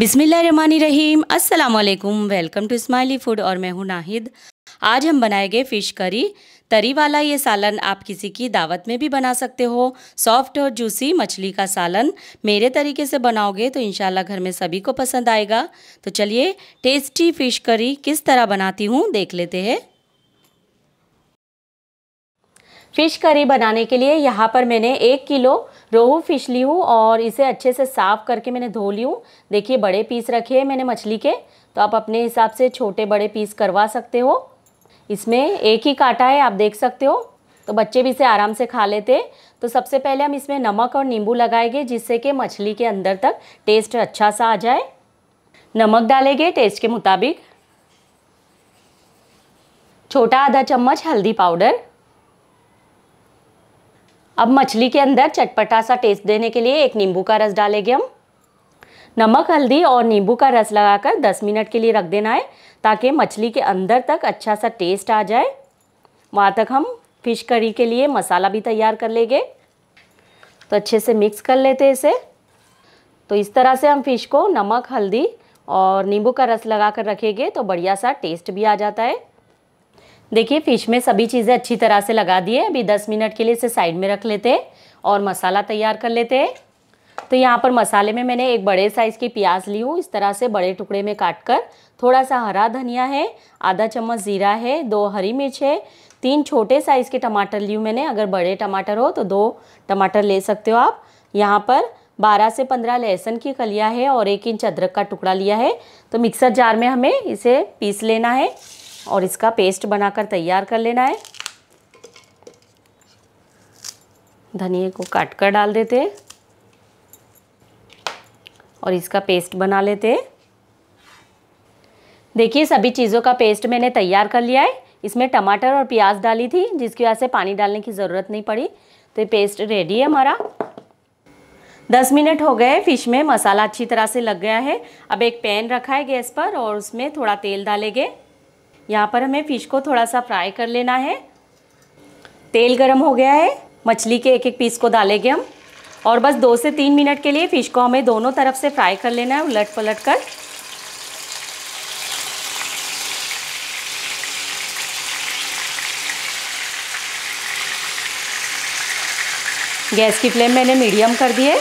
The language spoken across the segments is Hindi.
बिसमीम अल्लाम वेलकम टू स्माइली फूड और मैं हूं नाहिद आज हम बनाएंगे फ़िश करी तरी वाला ये सालन आप किसी की दावत में भी बना सकते हो सॉफ्ट और जूसी मछली का सालन मेरे तरीके से बनाओगे तो इन घर में सभी को पसंद आएगा तो चलिए टेस्टी फ़िश करी किस तरह बनाती हूँ देख लेते हैं फ़िश करी बनाने के लिए यहाँ पर मैंने एक किलो रोहू फिश ली हूँ और इसे अच्छे से साफ़ करके मैंने धो ली हूँ देखिए बड़े पीस रखे हैं मैंने मछली के तो आप अपने हिसाब से छोटे बड़े पीस करवा सकते हो इसमें एक ही काटा है आप देख सकते हो तो बच्चे भी इसे आराम से खा लेते तो सबसे पहले हम इसमें नमक और नींबू लगाएंगे जिससे कि मछली के अंदर तक टेस्ट अच्छा सा आ जाए नमक डालेंगे टेस्ट के मुताबिक छोटा आधा चम्मच हल्दी पाउडर अब मछली के अंदर चटपटा सा टेस्ट देने के लिए एक नींबू का रस डालेंगे हम नमक हल्दी और नींबू का रस लगाकर 10 मिनट के लिए रख देना है ताकि मछली के अंदर तक अच्छा सा टेस्ट आ जाए वहाँ तक हम फिश करी के लिए मसाला भी तैयार कर लेंगे तो अच्छे से मिक्स कर लेते हैं इसे तो इस तरह से हम फिश को नमक हल्दी और नींबू का रस लगा कर रखेंगे तो बढ़िया सा टेस्ट भी आ जाता है देखिए फिश में सभी चीज़ें अच्छी तरह से लगा दिए अभी दस मिनट के लिए इसे साइड में रख लेते हैं और मसाला तैयार कर लेते हैं तो यहाँ पर मसाले में मैंने एक बड़े साइज़ की प्याज ली हूँ इस तरह से बड़े टुकड़े में काट कर थोड़ा सा हरा धनिया है आधा चम्मच ज़ीरा है दो हरी मिर्च है तीन छोटे साइज़ के टमाटर ली हूँ मैंने अगर बड़े टमाटर हो तो दो टमाटर ले सकते हो आप यहाँ पर 12 से 15 लहसुन की कलिया है और एक इंच अदरक का टुकड़ा लिया है तो मिक्सर जार में हमें इसे पीस लेना है और इसका पेस्ट बनाकर तैयार कर लेना है धनिए को काट कर डाल देते और इसका पेस्ट बना लेते देखिए सभी चीज़ों का पेस्ट मैंने तैयार कर लिया है इसमें टमाटर और प्याज डाली थी जिसकी वजह से पानी डालने की ज़रूरत नहीं पड़ी तो ये पेस्ट रेडी है हमारा दस मिनट हो गए फिश में मसाला अच्छी तरह से लग गया है अब एक पैन रखा है गैस पर और उसमें थोड़ा तेल डालेंगे यहाँ पर हमें फ़िश को थोड़ा सा फ्राई कर लेना है तेल गर्म हो गया है मछली के एक एक पीस को डालेंगे हम और बस दो से तीन मिनट के लिए फ़िश को हमें दोनों तरफ से फ्राई कर लेना है उलट पलट कर गैस की फ्लेम मैंने मीडियम कर दी है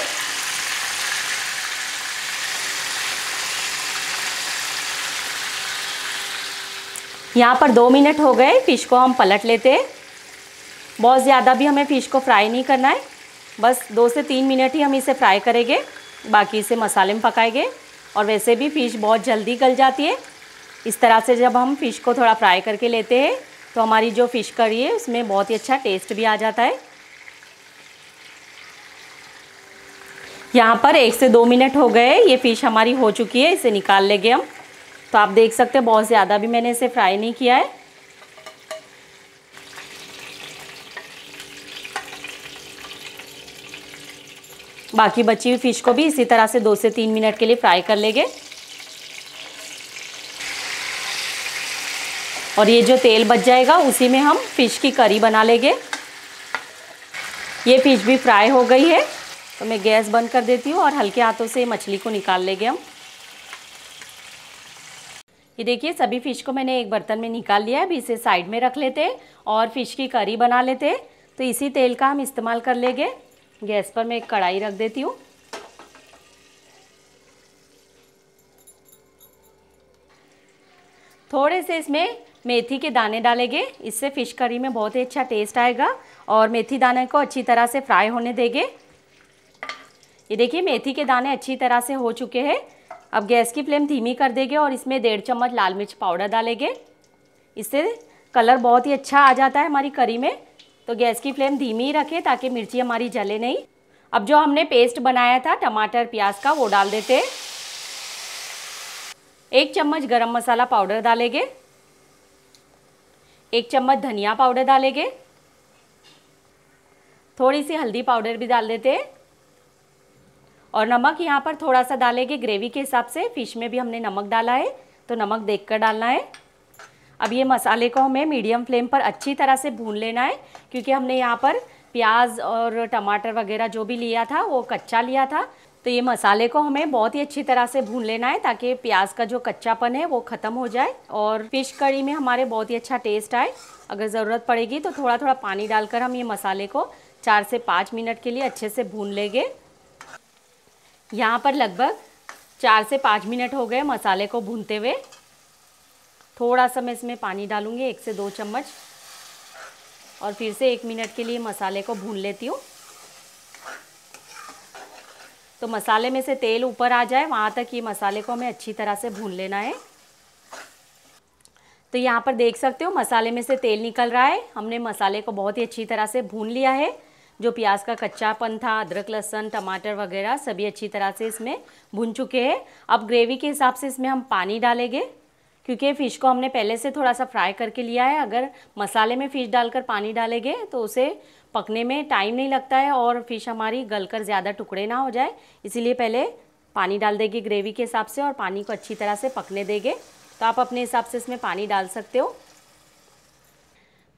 यहाँ पर दो मिनट हो गए फ़िश को हम पलट लेते हैं बहुत ज़्यादा भी हमें फ़िश को फ्राई नहीं करना है बस दो से तीन मिनट ही हम इसे फ्राई करेंगे बाकी इसे मसाले में पकाएंगे और वैसे भी फ़िश बहुत जल्दी गल जाती है इस तरह से जब हम फ़िश को थोड़ा फ्राई करके लेते हैं तो हमारी जो फ़िश करी है उसमें बहुत ही अच्छा टेस्ट भी आ जाता है यहाँ पर एक से दो मिनट हो गए ये फ़िश हमारी हो चुकी है इसे निकाल लेंगे हम तो आप देख सकते हैं बहुत ज़्यादा भी मैंने इसे फ्राई नहीं किया है बाकी बची हुई फ़िश को भी इसी तरह से दो से तीन मिनट के लिए फ्राई कर लेंगे और ये जो तेल बच जाएगा उसी में हम फ़िश की करी बना लेंगे ये फ़िश भी फ्राई हो गई है तो मैं गैस बंद कर देती हूँ और हल्के हाथों से मछली को निकाल लेंगे हम ये देखिए सभी फ़िश को मैंने एक बर्तन में निकाल लिया अभी इसे साइड में रख लेते और फ़िश की करी बना लेते तो इसी तेल का हम इस्तेमाल कर लेंगे गैस पर मैं एक कढ़ाई रख देती हूँ थोड़े से इसमें मेथी के दाने डालेंगे इससे फ़िश करी में बहुत ही अच्छा टेस्ट आएगा और मेथी दाने को अच्छी तरह से फ्राई होने देंगे ये देखिए मेथी के दाने अच्छी तरह से हो चुके हैं अब गैस की फ्लेम धीमी कर देंगे और इसमें डेढ़ चम्मच लाल मिर्च पाउडर डालेंगे इससे कलर बहुत ही अच्छा आ जाता है हमारी करी में तो गैस की फ्लेम धीमी ही रखें ताकि मिर्ची हमारी जले नहीं अब जो हमने पेस्ट बनाया था टमाटर प्याज का वो डाल देते एक चम्मच गरम मसाला पाउडर डालेंगे एक चम्मच धनिया पाउडर डालेंगे थोड़ी सी हल्दी पाउडर भी डाल देते हैं और नमक यहाँ पर थोड़ा सा डालेंगे ग्रेवी के हिसाब से फिश में भी हमने नमक डाला है तो नमक देख कर डालना है अब ये मसाले को हमें मीडियम फ्लेम पर अच्छी तरह से भून लेना है क्योंकि हमने यहाँ पर प्याज और टमाटर वगैरह जो भी लिया था वो कच्चा लिया था तो ये मसाले को हमें बहुत ही अच्छी तरह से भून लेना है ताकि प्याज का जो कच्चापन है वो ख़त्म हो जाए और फिश कड़ी में हमारे बहुत ही अच्छा टेस्ट आए अगर ज़रूरत पड़ेगी तो थोड़ा थोड़ा पानी डालकर हम ये मसाले को चार से पाँच मिनट के लिए अच्छे से भून लेंगे यहाँ पर लगभग चार से पाँच मिनट हो गए मसाले को भूनते हुए थोड़ा सा मैं इसमें पानी डालूँगी एक से दो चम्मच और फिर से एक मिनट के लिए मसाले को भून लेती हूँ तो मसाले में से तेल ऊपर आ जाए वहाँ तक ये मसाले को हमें अच्छी तरह से भून लेना है तो यहाँ पर देख सकते हो मसाले में से तेल निकल रहा है हमने मसाले को बहुत ही अच्छी तरह से भून लिया है जो प्याज का कच्चापन था अदरक लहसन टमाटर वगैरह सभी अच्छी तरह से इसमें भुन चुके हैं अब ग्रेवी के हिसाब से इसमें हम पानी डालेंगे क्योंकि फ़िश को हमने पहले से थोड़ा सा फ्राई करके लिया है अगर मसाले में फ़िश डालकर पानी डालेंगे तो उसे पकने में टाइम नहीं लगता है और फ़िश हमारी गलकर ज़्यादा टुकड़े ना हो जाए इसीलिए पहले पानी डाल देगी ग्रेवी के हिसाब से और पानी को अच्छी तरह से पकने देंगे तो आप अपने हिसाब से इसमें पानी डाल सकते हो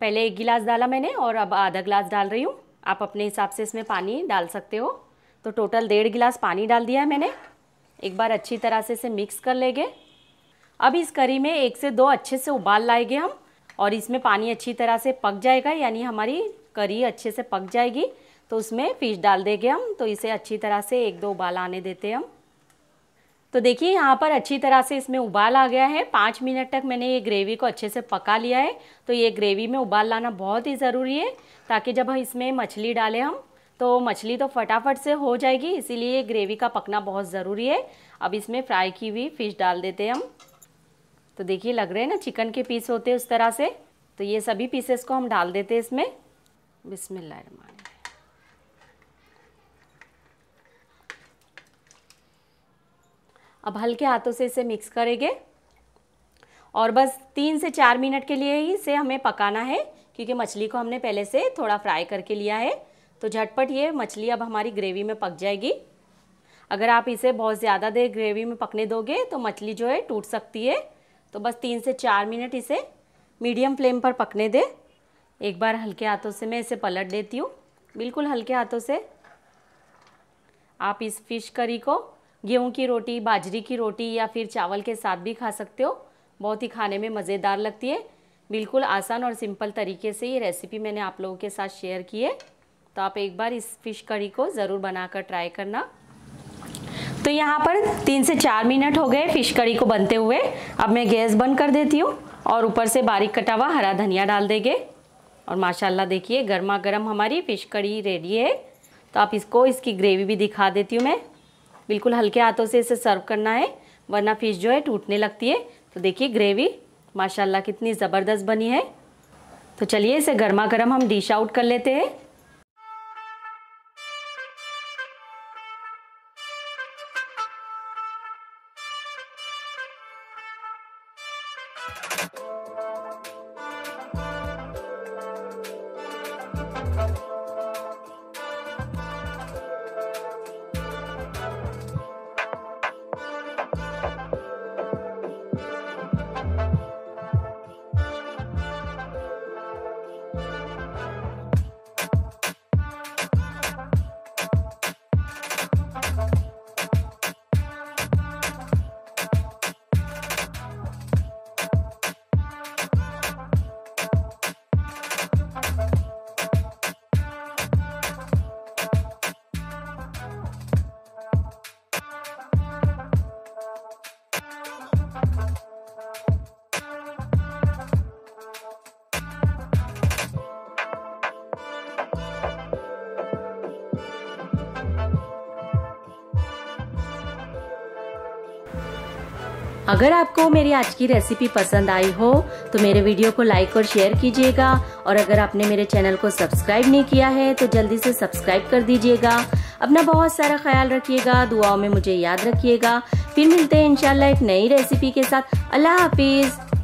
पहले एक गिलास डाला मैंने और अब आधा गिलास डाल रही हूँ आप अपने हिसाब से इसमें पानी डाल सकते हो तो टोटल डेढ़ गिलास पानी डाल दिया है मैंने एक बार अच्छी तरह से इसे मिक्स कर लेंगे अब इस करी में एक से दो अच्छे से उबाल लाएंगे हम और इसमें पानी अच्छी तरह से पक जाएगा यानी हमारी करी अच्छे से पक जाएगी तो उसमें फिश डाल देंगे हम तो इसे अच्छी तरह से एक दो उबाल आने देते हैं हम तो देखिए यहाँ पर अच्छी तरह से इसमें उबाल आ गया है पाँच मिनट तक मैंने ये ग्रेवी को अच्छे से पका लिया है तो ये ग्रेवी में उबाल लाना बहुत ही ज़रूरी है ताकि जब हम इसमें मछली डालें हम तो मछली तो फटाफट से हो जाएगी इसीलिए ग्रेवी का पकना बहुत ज़रूरी है अब इसमें फ्राई की हुई फ़िश डाल देते हैं हम तो देखिए लग रहे हैं ना चिकन के पीस होते हैं उस तरह से तो ये सभी पीसेस को हम डाल देते हैं इसमें बिसमिल्लर अब हल्के हाथों से इसे मिक्स करेंगे और बस तीन से चार मिनट के लिए ही इसे हमें पकाना है क्योंकि मछली को हमने पहले से थोड़ा फ्राई करके लिया है तो झटपट ये मछली अब हमारी ग्रेवी में पक जाएगी अगर आप इसे बहुत ज़्यादा देर ग्रेवी में पकने दोगे तो मछली जो है टूट सकती है तो बस तीन से चार मिनट इसे मीडियम फ्लेम पर पकने दें एक बार हल्के हाथों से मैं इसे पलट देती हूँ बिल्कुल हल्के हाथों से आप इस फिश करी को गेहूँ की रोटी बाजरी की रोटी या फिर चावल के साथ भी खा सकते हो बहुत ही खाने में मज़ेदार लगती है बिल्कुल आसान और सिंपल तरीके से ये रेसिपी मैंने आप लोगों के साथ शेयर की है तो आप एक बार इस फिश कड़ी को ज़रूर बनाकर ट्राई करना तो यहाँ पर तीन से चार मिनट हो गए फिश कड़ी को बनते हुए अब मैं गैस बंद कर देती हूँ और ऊपर से बारीक कटा हुआ हरा धनिया डाल देंगे और माशाल्लाह देखिए गर्मा गर्म हमारी फ़िश कड़ी रेडी है तो आप इसको इसकी ग्रेवी भी दिखा देती हूँ मैं बिल्कुल हल्के हाथों से इसे सर्व करना है वरना फिश जो है टूटने लगती है तो देखिए ग्रेवी माशाल्लाह कितनी ज़बरदस्त बनी है तो चलिए इसे गर्मा गर्म हम डिश आउट कर लेते हैं अगर आपको मेरी आज की रेसिपी पसंद आई हो तो मेरे वीडियो को लाइक और शेयर कीजिएगा और अगर आपने मेरे चैनल को सब्सक्राइब नहीं किया है तो जल्दी से सब्सक्राइब कर दीजिएगा अपना बहुत सारा ख्याल रखिएगा दुआओं में मुझे याद रखिएगा फिर मिलते हैं इंशाल्लाह एक नई रेसिपी के साथ अल्लाह हाफिज़